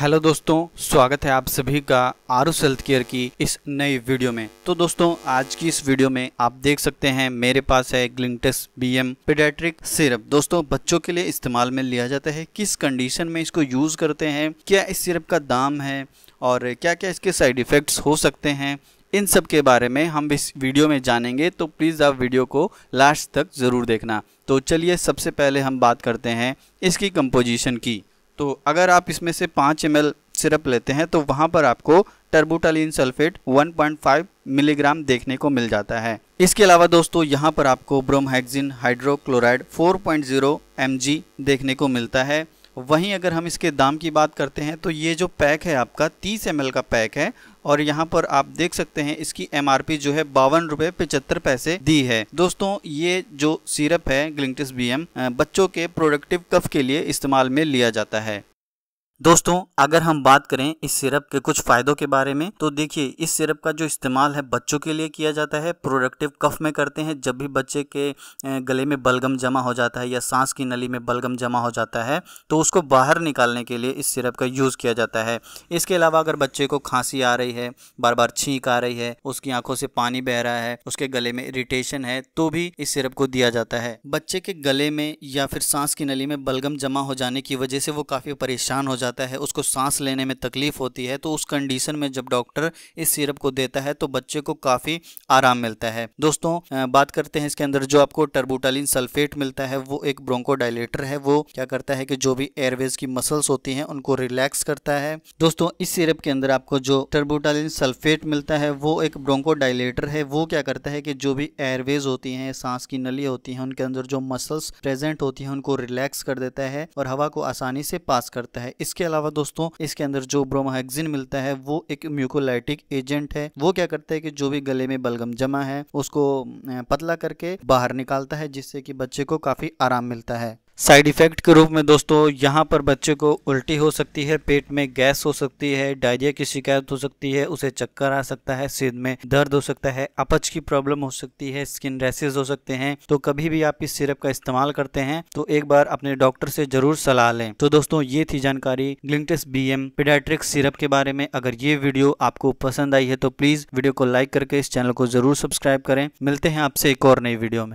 hello दोस्तों स्वागत है आप सभी का आरुष हेल्थ केयर की इस नई वीडियो में तो दोस्तों आज की इस वीडियो में आप देख सकते हैं मेरे पास है ग्लिंटस बीएम पेडियाट्रिक सिरप दोस्तों बच्चों के लिए इस्तेमाल में लिया जाता है किस कंडीशन में इसको यूज़ करते हैं क्या इस सिरप का दाम है और क्या क्या इसके साइड इफ़ेक्ट्स हो सकते हैं इन सब के बारे में हम इस वीडियो में जानेंगे तो प्लीज़ आप वीडियो को लास्ट तक ज़रूर देखना तो चलिए सबसे पहले हम बात करते हैं इसकी कंपोजिशन की तो अगर आप इसमें से पाँच एम सिरप लेते हैं तो वहाँ पर आपको टर्बुटालीन सल्फेट 1.5 मिलीग्राम देखने को मिल जाता है इसके अलावा दोस्तों यहाँ पर आपको ब्रोमहैक्सिन हाइड्रोक्लोराइड 4.0 mg देखने को मिलता है वहीं अगर हम इसके दाम की बात करते हैं तो ये जो पैक है आपका 30 एम का पैक है और यहाँ पर आप देख सकते हैं इसकी एम जो है बावन रुपए पिचहत्तर पैसे दी है दोस्तों ये जो सिरप है ग्लिंगटिस बी बच्चों के प्रोडक्टिव कफ के लिए इस्तेमाल में लिया जाता है दोस्तों अगर हम बात करें इस सिरप के कुछ फायदों के बारे में तो देखिए इस सिरप का जो इस्तेमाल है बच्चों के लिए किया जाता है प्रोडक्टिव कफ में करते हैं जब भी बच्चे के गले में बलगम जमा हो जाता है या सांस की नली में बलगम जमा हो जाता है तो उसको बाहर निकालने के लिए इस सिरप का यूज़ किया जाता है इसके अलावा अगर बच्चे को खांसी आ रही है बार बार छींक आ रही है उसकी आंखों से पानी बह रहा है उसके गले में इरीटेशन है तो भी इस सिरप को दिया जाता है बच्चे के गले में या फिर सांस की नली में बलगम जमा हो जाने की वजह से वो काफ़ी परेशान हो जाता जाता है उसको सांस लेने में तकलीफ़ होती है तो उस कंडीशन में जब डॉक्टर इस सिरप को देता है तो बच्चे को काफ़ी आराम मिलता है दोस्तों बात करते हैं इसके अंदर जो आपको टर्बोटालिन सल्फेट मिलता है वो एक ब्रोंकोडाइलेटर है वो क्या करता है कि जो भी एयरवेज की मसल्स होती हैं उनको रिलैक्स करता है दोस्तों इस सिरप के अंदर आपको जो टर्बोटालिन सल्फेट मिलता है वो एक ब्रोंकोडाइलेटर है वो क्या करता है कि जो भी एयरवेज होती हैं सांस की नली होती हैं उनके अंदर जो मसल्स प्रेजेंट होती हैं उनको रिलैक्स कर देता है और हवा को आसानी से पास करता है इसके इसके अलावा दोस्तों इसके अंदर जो ब्रोमाहेक्सिन मिलता है वो एक म्यूकोलाइटिक एजेंट है वो क्या करता है कि जो भी गले में बलगम जमा है उसको पतला करके बाहर निकालता है जिससे कि बच्चे को काफी आराम मिलता है साइड इफ़ेक्ट के रूप में दोस्तों यहाँ पर बच्चे को उल्टी हो सकती है पेट में गैस हो सकती है डायरिया की शिकायत हो सकती है उसे चक्कर आ सकता है सिर में दर्द हो सकता है अपच की प्रॉब्लम हो सकती है स्किन रैसेज हो सकते हैं तो कभी भी आप इस सिरप का इस्तेमाल करते हैं तो एक बार अपने डॉक्टर से जरूर सलाह लें तो दोस्तों ये थी जानकारी ग्लिंटेस बी एम सिरप के बारे में अगर ये वीडियो आपको पसंद आई है तो प्लीज़ वीडियो को लाइक करके इस चैनल को जरूर सब्सक्राइब करें मिलते हैं आपसे एक और नई वीडियो में